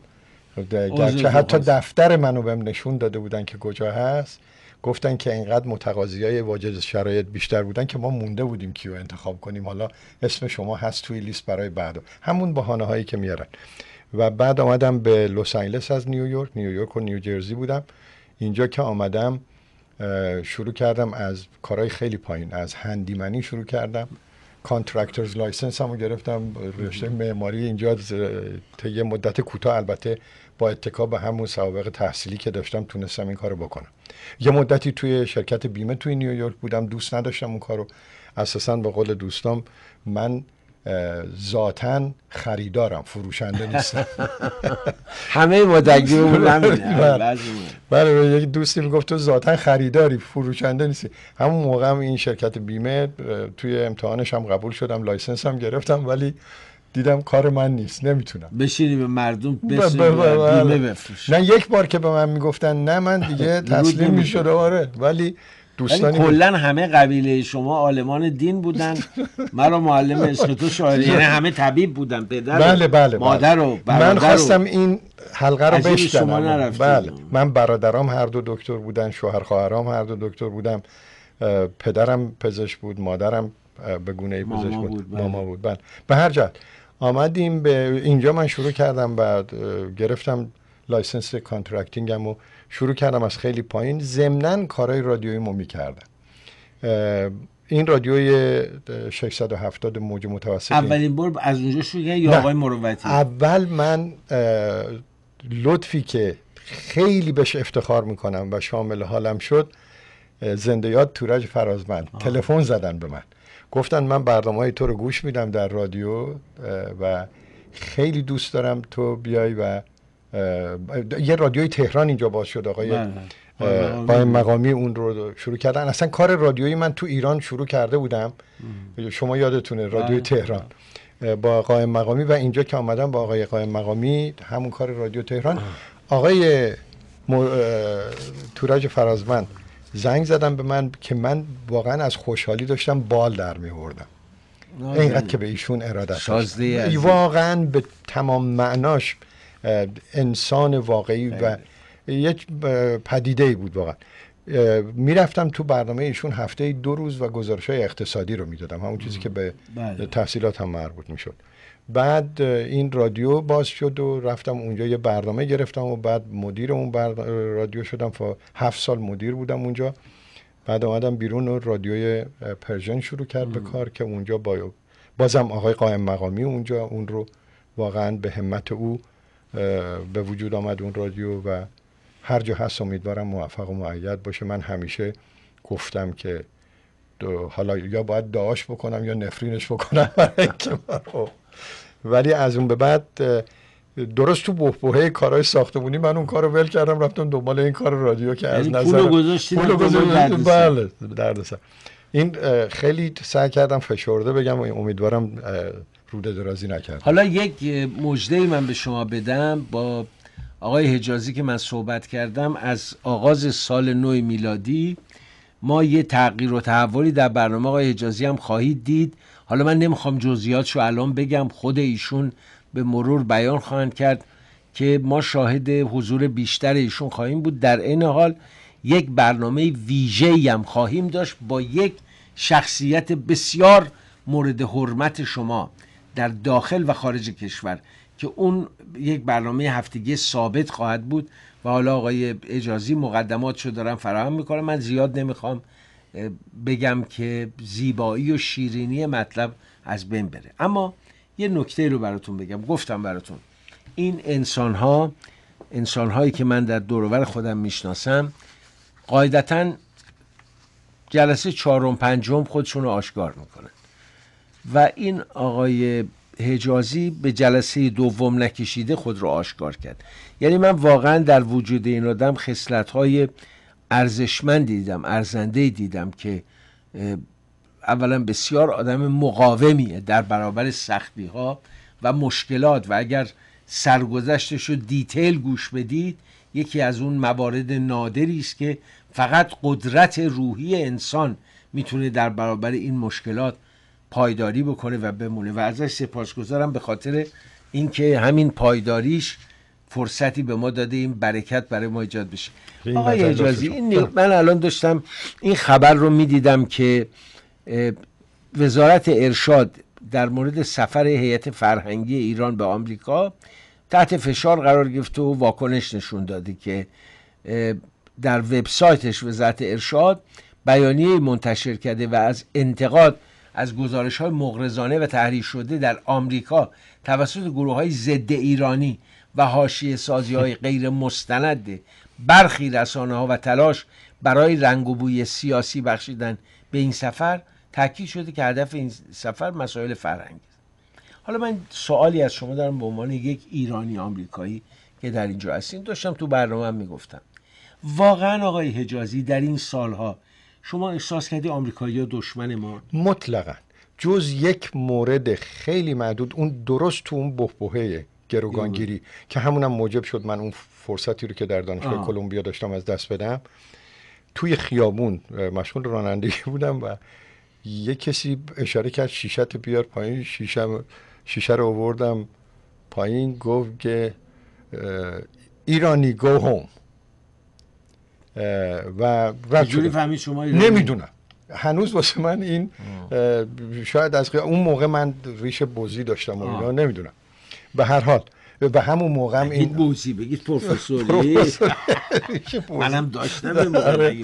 B: گرچه حتی دفتر منو بهم نشون داده بودن که کجا هست گفتن که اینقدر متقاضی های واجد شرایط بیشتر بودن که ما مونده بودیم کیو انتخاب کنیم حالا اسم شما هست توی لیست برای بعد همون بحانه هایی که میارن و بعد آمدم به لس از نیویورک نیویورک و نیوجرسی بودم اینجا که آمدم شروع کردم از کارهای خیلی پایین از هندیمنی شروع کردم کانترکترز لایسنس هم گرفتم رشته معماری اینجا طی مدت کوتاه البته با اتکا به همون سوابق تحصیلی که داشتم تونستم این کارو بکنم یه مدتی توی شرکت بیمه توی نیویورک بودم دوست نداشتم اون کارو اساسا به قول دوستام من ذاتا خریدارم فروشنده نیستم همه ما بله بله, بله، یک دوستی میگفت تو ذاتا خریداری فروشنده نیستی همون موقع هم این شرکت بیمه توی امتحانش هم قبول شدم لایسنس هم گرفتم ولی دیدم کار من نیست نمیتونم بشینی به مردم بله. بفروش نه یک بار که به من میگفتن نه من دیگه تسلیم میشد آره ولی دوستانی یعنی کلا
A: همه قبیله شما آلمان دین بودن مرا معلم اسکوتو شاعر یعنی همه طبیب بودن پدر بله بله،, بله مادر و من خواستم این حلقه رو بله
B: من برادرام هر دو دکتر بودن شوهر خواهرام هر دو دکتر بودم پدرم پزشک بود مادرم به گونه پزشک بود, بود. بله. ماما بود بله به هر جهت آمدیم به اینجا من شروع کردم بعد گرفتم لایسنس کانترکتینگم و شروع کردم از خیلی پایین ضمنا کارهای رادیوییمو میکردم این رادیوی 670 موج متوسط اولین بار از اونجا شروع یا آقای مروتی اول من لطفی که خیلی بهش افتخار میکنم و شامل حالم شد زنده یاد تورج فرازمند تلفن زدن به من گفتن من برنامه های تو رو گوش میدم در رادیو و خیلی دوست دارم تو بیای و یه رادیوی تهران اینجا باز شد آقای بله، بله، این مقامی اون رو شروع کردن اصلا کار رادیویی من تو ایران شروع کرده بودم شما یادتونه رادیو بله، تهران با آقای مقامی و اینجا که آمدم با آقای قایم مقامی همون کار رادیو تهران آقای مر... تورج فرازمند زنگ زدم به من که من واقعا از خوشحالی داشتم بال در می اینقدر که به ایشون ارادت واقعا به تمام معناش انسان واقعی و یک پدیده بود واقعا میرفتم تو برنامه ایشون هفته دو روز و گزارش های اقتصادی رو میدادم همون چیزی که به بله. تحصیلاتم هم مربوط میشد بعد این رادیو باز شد و رفتم اونجا یه برنامه گرفتم و بعد مدیر اون رادیو شدم هفت سال مدیر بودم اونجا بعد آمدم بیرون و رادیوی پرژن شروع کرد به کار که اونجا با بازم آقای قائم مقامی اونجا اون رو واقعا به همت او به وجود آمد اون رادیو و هر جا هست امیدوارم موفق و معید باشه من همیشه گفتم که حالا یا باید دعاش بکنم یا نفرینش بکنم خب. ولی از اون به بعد درست تو بهبهه کارهای ساختمونی من اون کارو ول کردم رفتم دنبال این کار رادیو که از یعنی نظر پولو گذاشتید بله این خیلی سعی کردم فشرده بگم امیدوارم روده درازی نکرد
A: حالا یک مجده من به شما بدم با آقای حجازی که من صحبت کردم از آغاز سال نو میلادی ما یه تغییر و تحولی در برنامه آقای حجازی هم خواهید دید حالا من نمیخوام جزئیاتش رو الان بگم خود ایشون به مرور بیان خواهند کرد که ما شاهد حضور بیشتر ایشون خواهیم بود در این حال یک برنامه ویژه هم خواهیم داشت با یک شخصیت بسیار مورد حرمت شما در داخل و خارج کشور که اون یک برنامه هفتگی ثابت خواهد بود و حالا آقای اجازی مقدمات رو دارم فراهم میکنم من زیاد نمیخوام بگم که زیبایی و شیرینی مطلب از بین بره اما یه نکته رو براتون بگم گفتم براتون این انسان ها انسان هایی که من در دورور خودم میشناسم قاعدتا جلسه چهارم پنجم خودشون رو آشکار میکنن و این آقای حجازی به جلسه دوم نکشیده خود را آشکار کرد یعنی من واقعا در وجود این آدم خصلت های ارزشمند دیدم ارزنده دیدم که اولا بسیار آدم مقاومیه در برابر سختی ها و مشکلات و اگر سرگذشتش رو دیتیل گوش بدید یکی از اون موارد نادری است که فقط قدرت روحی انسان میتونه در برابر این مشکلات پایداری بکنه و بمونه و ازش سپاسگزارم به خاطر اینکه همین پایداریش فرصتی به ما داده این برکت برای ما ایجاد بشه آقای اجازی این من الان داشتم این خبر رو میدیدم که وزارت ارشاد در مورد سفر هیئت فرهنگی ایران به آمریکا تحت فشار قرار گرفته و واکنش نشون داده که در وبسایتش وزارت ارشاد بیانیه منتشر کرده و از انتقاد از گزارش های مغرزانه و تحریف شده در آمریکا توسط گروه های ضد ایرانی و هاشی سازی های غیر مستند برخی رسانه ها و تلاش برای رنگ و بوی سیاسی بخشیدن به این سفر تاکید شده که هدف این سفر مسائل فرهنگی است حالا من سوالی از شما دارم به عنوان یک ایرانی آمریکایی که در اینجا هستین داشتم تو برنامه میگفتم واقعا آقای حجازی در این سالها شما احساس
B: کردی آمریکایی‌ها دشمن ما مطلقا جز یک مورد خیلی معدود. اون درست تو اون بهبهه گروگانگیری که همونم موجب شد من اون فرصتی رو که در دانشگاه کلمبیا داشتم از دست بدم توی خیابون مشغول رانندگی بودم و یک کسی اشاره کرد شیشت بیار پایین شیشم شیشه رو آوردم پایین گفت که ایرانی گو هوم و رد جوری فهمید شما نمیدونم هنوز واسه من این شاید از اون موقع من ریش بوزی داشتم و اینا نمیدونم به هر حال به همون موقع این بوزی بگید پروفسوری منم داشتم آره.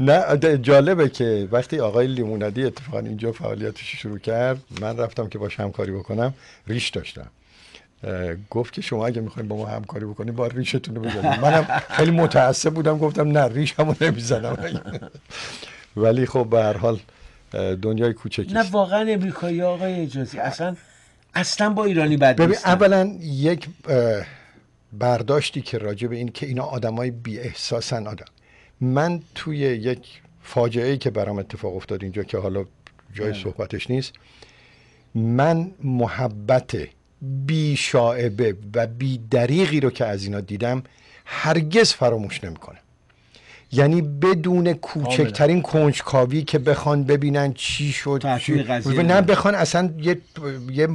B: نه جالبه که وقتی آقای لیموندی اتفاقا اینجا فعالیتش شروع کرد من رفتم که باش همکاری بکنم ریش داشتم گفت که شما اگه میخواین با ما همکاری بکنیم با ریشتون رو بزنید منم خیلی متاسف بودم گفتم نه ریشمو نمیزنم ولی خب به هر حال دنیای کوچکی
A: نه واقعا امریکایی آقای اجازی اصلا اصلا با ایرانی بد ببین
B: اولا یک برداشتی که راجع به این که اینا آدمای بی احساسن آدم من توی یک فاجعه ای که برام اتفاق افتاد اینجا که حالا جای بله. صحبتش نیست من محبت بی شاعبه و بی دریغی رو که از اینا دیدم هرگز فراموش نمیکنه یعنی بدون کوچکترین کنجکاوی که بخوان ببینن چی شد چی... نه بخوان اصلا یه, یه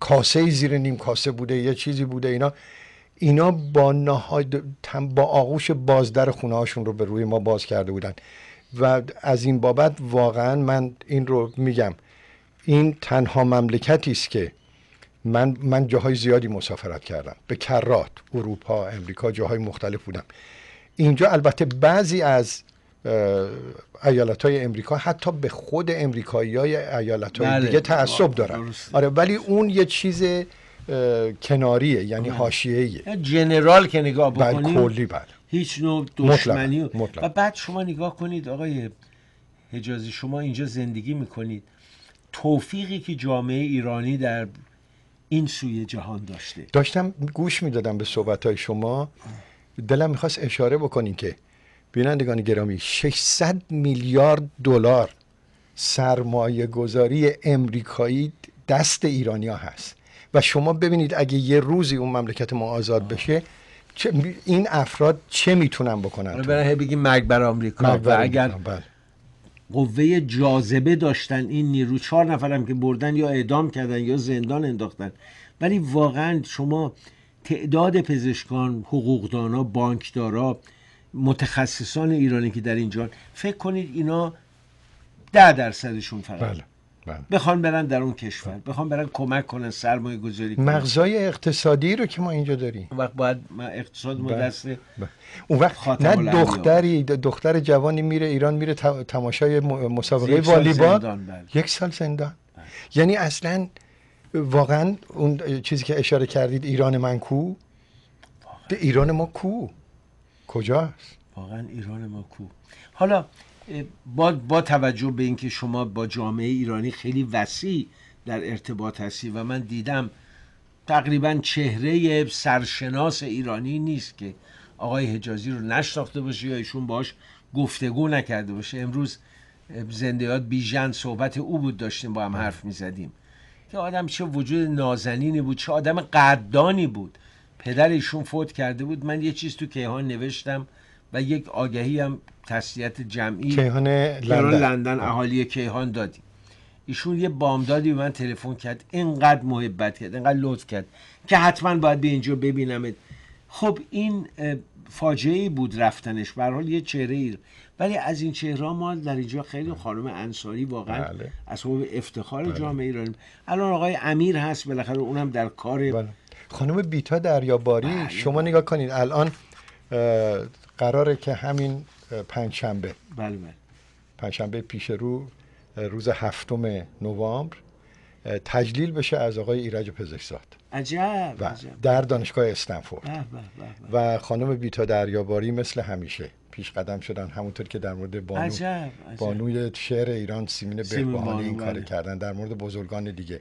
B: کاسه زیر نیم کاسه بوده یه چیزی بوده اینا اینا با, تم با آغوش باز در رو به روی ما باز کرده بودن و از این بابت واقعا من این رو میگم این تنها مملکتی است که من من جاهای زیادی مسافرت کردم به کرات اروپا امریکا جاهای مختلف بودم اینجا البته بعضی از ایالت های امریکا حتی به خود امریکایی های ایالت های بله. دیگه تعصب دارن آره ولی اون یه چیز کناریه یعنی حاشیه‌ایه جنرال که
A: نگاه بله، بکنی کلی بله هیچ نوع دشمنی و بعد شما نگاه کنید آقای حجازی شما اینجا زندگی میکنید توفیقی که جامعه ایرانی
B: در این سوی جهان داشته داشتم گوش میدادم به صحبت های شما دلم میخواست اشاره بکنین که بینندگان گرامی 600 میلیارد دلار سرمایه گذاری امریکایی دست ایرانیا هست و شما ببینید اگه یه روزی اون مملکت ما آزاد بشه این افراد چه میتونن بکنن
A: برای بگیم مرگ بر
B: آمریکا مرگ اگر بله.
A: قوه جاذبه داشتن این نیرو چهار نفرم که بردن یا اعدام کردن یا زندان انداختن ولی واقعا شما تعداد پزشکان حقوقدانا بانکدارا متخصصان ایرانی که در اینجا فکر کنید اینا ده درصدشون فقط بله. بخوان برن در اون کشور بخوان برن کمک کنن سرمایه گذاری کنن مغزای
B: اقتصادی رو که ما اینجا داریم وقت باید
A: اقتصاد ما دست بله،
B: بله. اون وقت نه دختری دختر جوانی میره ایران میره تماشای مسابقه والیبال بله. یک سال زندان یعنی اصلا واقعا اون چیزی که اشاره کردید ایران من کو ایران ما کو کجاست
A: واقعا ایران ما کو حالا با, با توجه به اینکه شما با جامعه ایرانی خیلی وسیع در ارتباط هستی و من دیدم تقریبا چهره سرشناس ایرانی نیست که آقای حجازی رو نشناخته باشه یا ایشون باش گفتگو نکرده باشه امروز زندهات بیژن صحبت او بود داشتیم با هم بله. حرف می زدیم که آدم چه وجود نازنینی بود چه آدم قدانی بود پدر ایشون فوت کرده بود من یه چیز تو کیهان نوشتم و یک آگهی هم تسلیت جمعی کیهان لندن, لندن اهالی کیهان دادیم ایشون یه بامدادی به من تلفن کرد اینقدر محبت کرد اینقدر لطف کرد که حتما باید به اینجا ببینم خب این فاجعه بود رفتنش به حال یه چهره ای ولی از این چهره ما در اینجا خیلی خانم انصاری واقعا بله. از حب افتخار بله. جامعه ایران الان آقای امیر
B: هست بالاخره اونم در کار بله. خانم بیتا دریاباری بله. شما نگاه کنید الان قراره که همین پنجشنبه بله،, بله پنجشنبه پیش رو روز هفتم نوامبر تجلیل بشه از آقای ایرج پزشکزاد عجب, عجب. در دانشگاه استنفورد و خانم بیتا دریاباری مثل همیشه پیش قدم شدن همونطور که در مورد بانو بانوی شعر ایران سیمین بهبهانی این بله. کار کردن در مورد بزرگان دیگه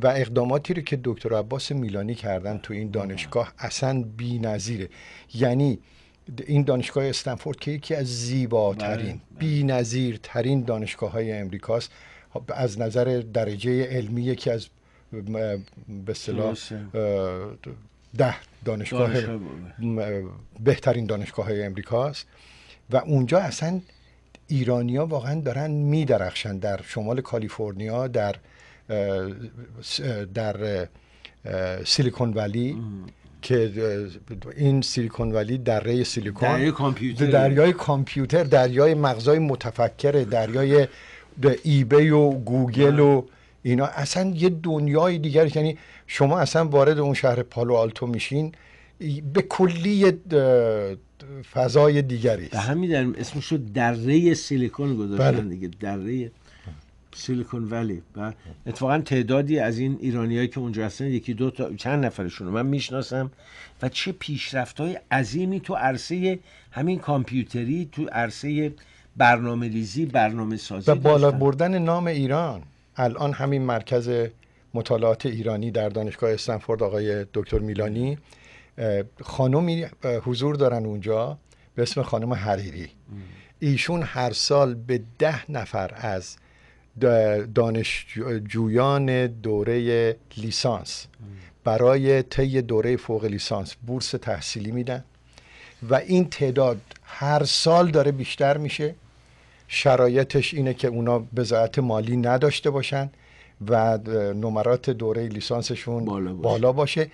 B: و اقداماتی رو که دکتر عباس میلانی کردن تو این بله. دانشگاه اصلا بی یعنی این دانشگاه استنفورد که یکی از زیباترین بله. ترین دانشگاه های امریکاست خب، از نظر درجه علمی یکی از به ده دانشگاه, بهترین دانشگاه های امریکاست و اونجا اصلا ایرانیا واقعا دارن میدرخشن در شمال کالیفرنیا در در سیلیکون ولی که این سیلیکون ولی دره سیلیکون دریای کامپیوتر دریای کامپیوتر دریای مغزای متفکره دریای ایبی و گوگل و اینا اصلا یه دنیای دیگر یعنی شما اصلا وارد اون شهر پالو آلتو میشین به کلی فضای دیگری به همین اسمش رو دره سیلیکون گذاشتن بله.
A: دیگه دره سیلیکون ولی و اتفاقا تعدادی از این ایرانیایی که اونجا هستن یکی دو تا چند نفرشون من میشناسم و چه پیشرفت های عظیمی تو عرصه همین کامپیوتری تو عرصه برنامه ریزی برنامه سازی
B: و بالا بردن نام ایران الان همین مرکز مطالعات ایرانی در دانشگاه استنفورد آقای دکتر میلانی خانمی حضور دارن اونجا به اسم خانم حریری ایشون هر سال به ده نفر از دانشجویان دوره لیسانس برای طی دوره فوق لیسانس بورس تحصیلی میدن و این تعداد هر سال داره بیشتر میشه شرایطش اینه که اونا بزاعت مالی نداشته باشن و نمرات دوره لیسانسشون بالا باشه. بالا باشه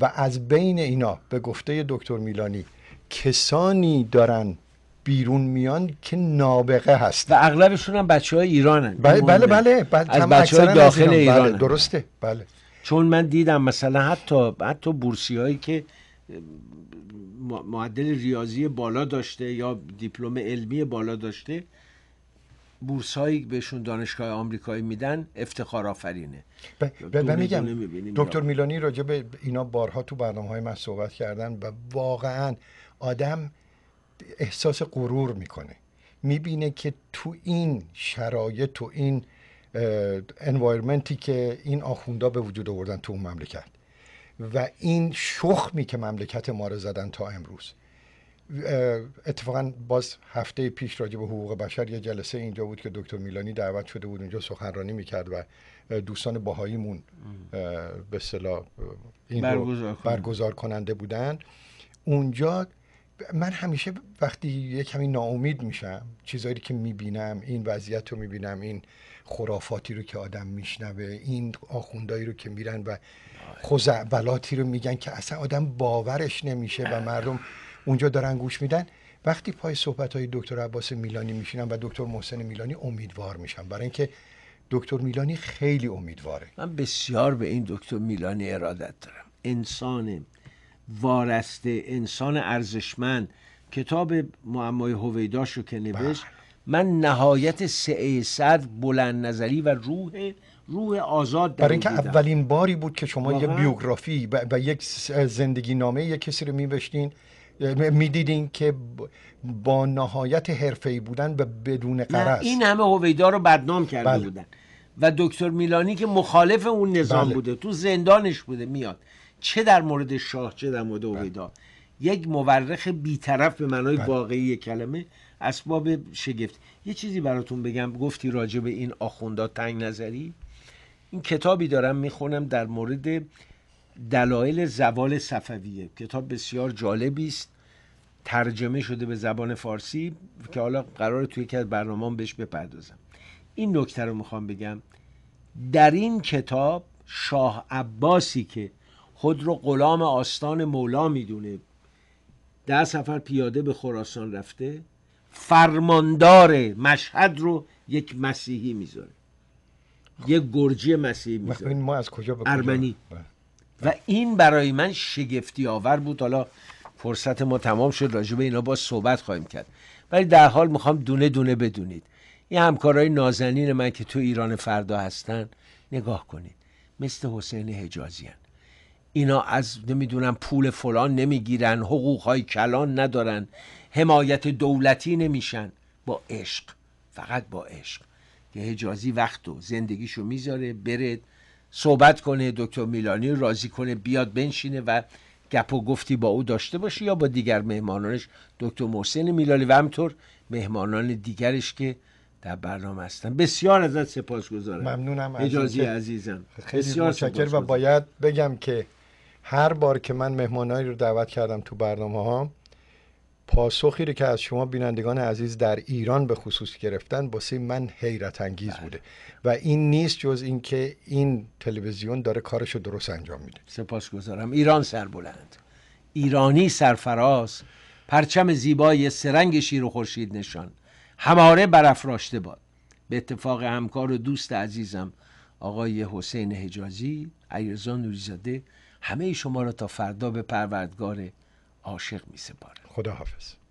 B: و از بین اینا به گفته دکتر میلانی کسانی دارن بیرون میان که نابغه هست و اغلبشون هم بچه های ایرانن بله بله بله, از بله، بچه داخل ایران, بله، درسته بله
A: چون من دیدم مثلا حتی حتی بورسی هایی که معدل ریاضی بالا داشته یا دیپلم علمی بالا داشته بورس هایی بهشون دانشگاه آمریکایی میدن افتخار آفرینه
B: ب... ب... میگم دکتر میلانی راجع به اینا بارها تو برنامه های من صحبت کردن و واقعا آدم احساس غرور میکنه میبینه که تو این شرایط تو این انوایرمنتی که این آخوندا به وجود آوردن تو اون مملکت و این شخمی که مملکت ما رو زدن تا امروز اتفاقا باز هفته پیش راجع به حقوق بشر یه جلسه اینجا بود که دکتر میلانی دعوت شده بود اونجا سخنرانی میکرد و دوستان باهاییمون به صلاح این برگزار, برگزار کننده بودن اونجا من همیشه وقتی یه کمی ناامید میشم چیزایی که میبینم این وضعیت رو میبینم این خرافاتی رو که آدم میشنوه این آخوندایی رو که میرن و خزعبلاتی رو میگن که اصلا آدم باورش نمیشه و مردم اونجا دارن گوش میدن وقتی پای صحبت های دکتر عباس میلانی میشینم و دکتر محسن میلانی امیدوار میشم برای اینکه دکتر میلانی خیلی امیدواره من بسیار به این
A: دکتر میلانی ارادت دارم انسان وارسته انسان ارزشمند کتاب معمای هویداش رو که نوشت بله. من نهایت صد بلند نظری و روح روح آزاد برای اینکه اولین باری
B: بود که شما یه بیوگرافی و یک زندگی نامه یک کسی رو میبشتین میدیدین که با نهایت ای بودن و بدون قرض این
A: همه هویدا رو بدنام کرده بله. بودن و دکتر میلانی که مخالف اون نظام بله. بوده تو زندانش بوده میاد چه در مورد شاه چه در مورد بله. اویدا یک مورخ بیطرف به معنای بله. واقعی کلمه اسباب شگفت یه چیزی براتون بگم گفتی راجع به این آخوندا تنگ نظری این کتابی دارم میخونم در مورد دلایل زوال صفویه کتاب بسیار جالبی است ترجمه شده به زبان فارسی که حالا قرار توی یکی از برنامه بهش بپردازم این نکته رو میخوام بگم در این کتاب شاه عباسی که خود رو غلام آستان مولا میدونه ده سفر پیاده به خراسان رفته فرماندار مشهد رو یک مسیحی میذاره یک گرجی مسیحی میذاره ما از کجا ارمنی بله. و این برای من شگفتی آور بود حالا فرصت ما تمام شد راجع به اینا با صحبت خواهیم کرد ولی در حال میخوام دونه دونه بدونید این همکارای نازنین من که تو ایران فردا هستن نگاه کنید مثل حسین حجازی اینا از نمیدونم پول فلان نمیگیرن حقوق های کلان ندارن حمایت دولتی نمیشن با عشق فقط با عشق که حجازی وقت و زندگیشو میذاره بره صحبت کنه دکتر میلانی رو راضی کنه بیاد بنشینه و گپ و گفتی با او داشته باشه یا با دیگر مهمانانش دکتر محسن میلانی و همطور مهمانان دیگرش که در برنامه هستن
B: بسیار ازت سپاسگزارم ممنونم اجازی عزیزم خیلی شکر و باید بگم که هر بار که من مهمانایی رو دعوت کردم تو برنامه ها پاسخی رو که از شما بینندگان عزیز در ایران به خصوص گرفتن باسه من حیرت انگیز بوده و این نیست جز اینکه این تلویزیون داره کارش رو درست انجام میده سپاسگزارم ایران سربلند ایرانی سرفراز
A: پرچم زیبای سرنگ شیر و خورشید نشان هماره برافراشته باد به اتفاق همکار و دوست عزیزم آقای حسین حجازی ایرزا نوریزاده همه شما را تا فردا به پروردگار عاشق می سپارم
B: خدا حافظ